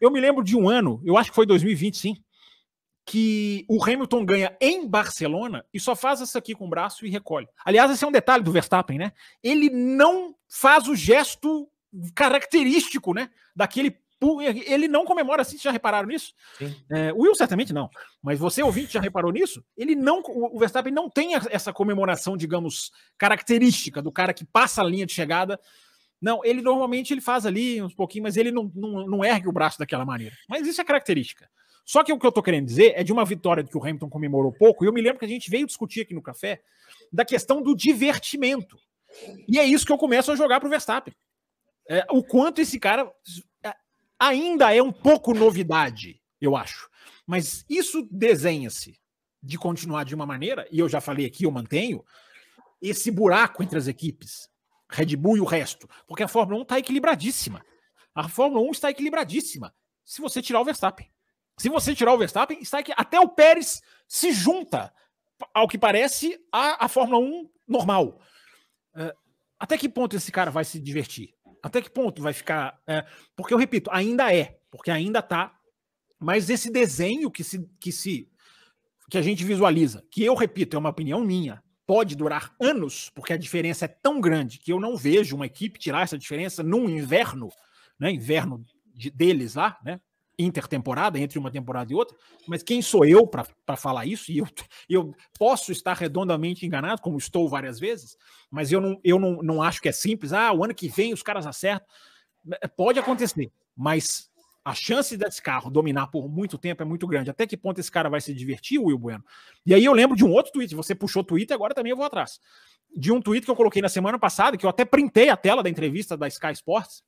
Eu me lembro de um ano, eu acho que foi 2020, sim, que o Hamilton ganha em Barcelona e só faz essa aqui com o braço e recolhe. Aliás, esse é um detalhe do Verstappen, né? Ele não faz o gesto característico, né? Daquele ele não comemora assim, já repararam nisso? É, o Will certamente não, mas você ouvinte já reparou nisso? Ele não, o Verstappen não tem essa comemoração, digamos, característica do cara que passa a linha de chegada não, ele normalmente ele faz ali uns pouquinho, mas ele não, não, não ergue o braço daquela maneira. Mas isso é característica. Só que o que eu estou querendo dizer é de uma vitória que o Hamilton comemorou pouco, e eu me lembro que a gente veio discutir aqui no café da questão do divertimento. E é isso que eu começo a jogar pro Verstappen. É, o quanto esse cara é, ainda é um pouco novidade, eu acho. Mas isso desenha-se de continuar de uma maneira, e eu já falei aqui, eu mantenho, esse buraco entre as equipes. Red Bull e o resto. Porque a Fórmula 1 está equilibradíssima. A Fórmula 1 está equilibradíssima. Se você tirar o Verstappen. Se você tirar o Verstappen, está aqui. Até o Pérez se junta, ao que parece, à, à Fórmula 1 normal. Uh, até que ponto esse cara vai se divertir? Até que ponto vai ficar. Uh, porque eu repito, ainda é, porque ainda está. Mas esse desenho que se, que se que a gente visualiza, que eu repito, é uma opinião minha, pode durar anos, porque a diferença é tão grande que eu não vejo uma equipe tirar essa diferença num inverno, né? Inverno de, deles lá, né? intertemporada, entre uma temporada e outra, mas quem sou eu para falar isso? E eu, eu posso estar redondamente enganado, como estou várias vezes, mas eu, não, eu não, não acho que é simples. Ah, o ano que vem os caras acertam. É, pode acontecer, mas a chance desse carro dominar por muito tempo é muito grande. Até que ponto esse cara vai se divertir, Will Bueno? E aí eu lembro de um outro tweet. Você puxou o Twitter, agora também eu vou atrás. De um tweet que eu coloquei na semana passada, que eu até printei a tela da entrevista da Sky Sports,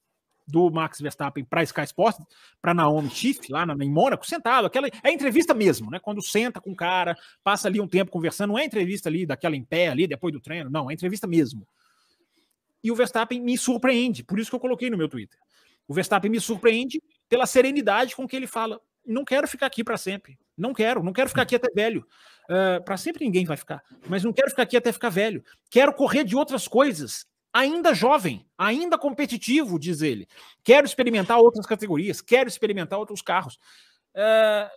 do Max Verstappen para Sky Sports, para Naomi Schiff, lá na, em Mônaco, sentado. Aquela, é entrevista mesmo, né? Quando senta com o cara, passa ali um tempo conversando, não é entrevista ali daquela em pé ali, depois do treino, não, é entrevista mesmo. E o Verstappen me surpreende, por isso que eu coloquei no meu Twitter. O Verstappen me surpreende pela serenidade com que ele fala: não quero ficar aqui para sempre. Não quero, não quero ficar aqui até velho. Uh, eh, para sempre ninguém vai ficar, mas não quero ficar aqui até ficar velho. Quero correr de outras coisas, ainda jovem, ainda competitivo, diz ele. Quero experimentar outras categorias, quero experimentar outros carros. Uh,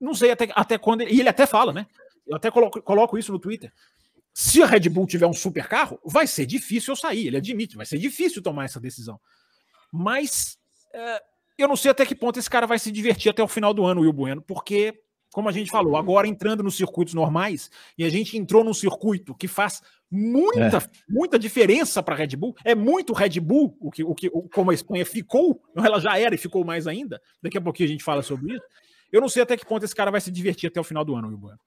não sei até, até quando. e ele até fala, né? Eu até coloco, coloco isso no Twitter. Se a Red Bull tiver um super carro, vai ser difícil eu sair. Ele admite, vai ser difícil tomar essa decisão. Mas uh, eu não sei até que ponto esse cara vai se divertir até o final do ano, Will Bueno, porque, como a gente falou, agora entrando nos circuitos normais, e a gente entrou num circuito que faz muita, é. muita diferença para Red Bull. É muito Red Bull o que, o que, como a Espanha ficou, ela já era e ficou mais ainda. Daqui a pouquinho a gente fala sobre isso. Eu não sei até que ponto esse cara vai se divertir até o final do ano, Will Bueno.